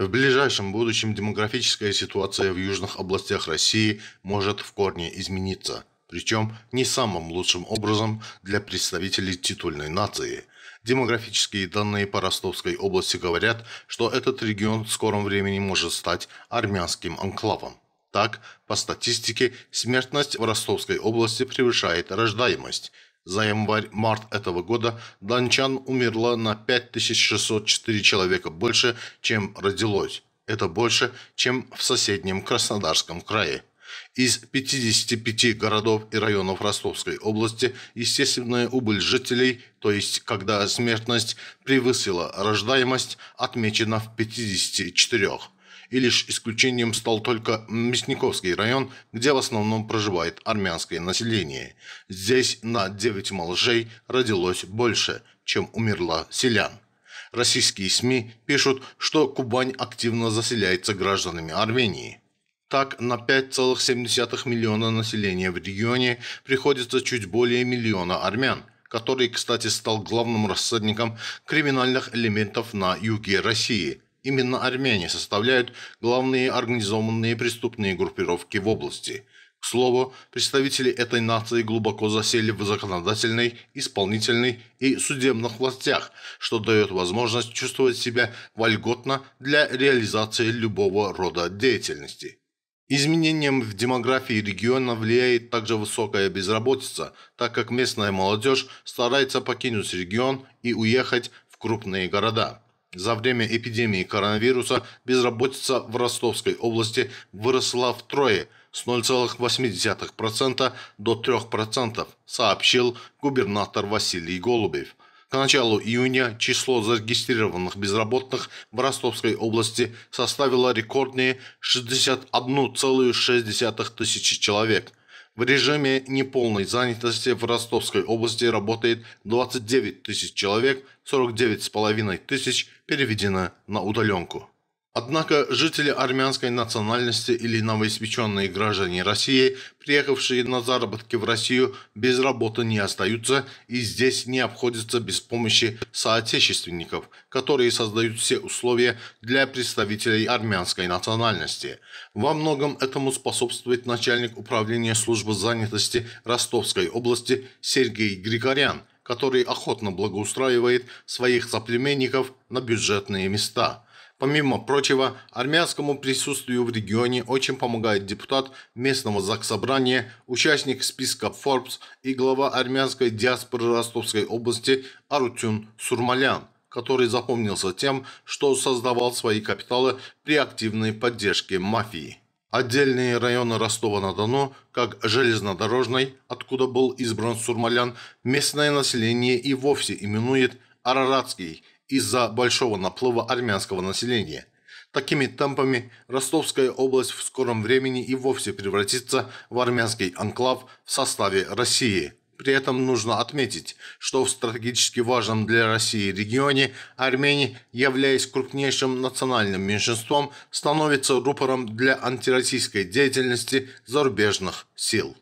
В ближайшем будущем демографическая ситуация в южных областях России может в корне измениться, причем не самым лучшим образом для представителей титульной нации. Демографические данные по Ростовской области говорят, что этот регион в скором времени может стать армянским анклавом. Так, по статистике, смертность в Ростовской области превышает рождаемость – за январь-март этого года дончан умерло на 5604 человека больше, чем родилось. Это больше, чем в соседнем Краснодарском крае. Из 55 городов и районов Ростовской области естественная убыль жителей, то есть когда смертность превысила рождаемость, отмечена в 54 и лишь исключением стал только Мясниковский район, где в основном проживает армянское население. Здесь на 9 малышей родилось больше, чем умерла селян. Российские СМИ пишут, что Кубань активно заселяется гражданами Армении. Так, на 5,7 миллиона населения в регионе приходится чуть более миллиона армян, который, кстати, стал главным рассадником криминальных элементов на юге России – Именно армяне составляют главные организованные преступные группировки в области. К слову, представители этой нации глубоко засели в законодательной, исполнительной и судебных властях, что дает возможность чувствовать себя вольготно для реализации любого рода деятельности. Изменением в демографии региона влияет также высокая безработица, так как местная молодежь старается покинуть регион и уехать в крупные города. За время эпидемии коронавируса безработица в Ростовской области выросла втрое с 0,8% до 3%, сообщил губернатор Василий Голубев. К началу июня число зарегистрированных безработных в Ростовской области составило рекордные 61,6 тысячи человек – в режиме неполной занятости в Ростовской области работает 29 тысяч человек, 49,5 тысяч переведено на удаленку. Однако жители армянской национальности или новоиспеченные граждане России, приехавшие на заработки в Россию, без работы не остаются и здесь не обходятся без помощи соотечественников, которые создают все условия для представителей армянской национальности. Во многом этому способствует начальник управления службы занятости Ростовской области Сергей Григорян, который охотно благоустраивает своих соплеменников на бюджетные места – Помимо прочего, армянскому присутствию в регионе очень помогает депутат местного заксобрания, участник списка Forbes и глава армянской диаспоры Ростовской области Арутюн Сурмалян который запомнился тем, что создавал свои капиталы при активной поддержке мафии. Отдельные районы Ростова-на-Дону, как железнодорожный, откуда был избран Сурмалян, местное население и вовсе именует Араратский из-за большого наплыва армянского населения. Такими темпами Ростовская область в скором времени и вовсе превратится в армянский анклав в составе России. При этом нужно отметить, что в стратегически важном для России регионе Армения, являясь крупнейшим национальным меньшинством, становится рупором для антироссийской деятельности зарубежных сил.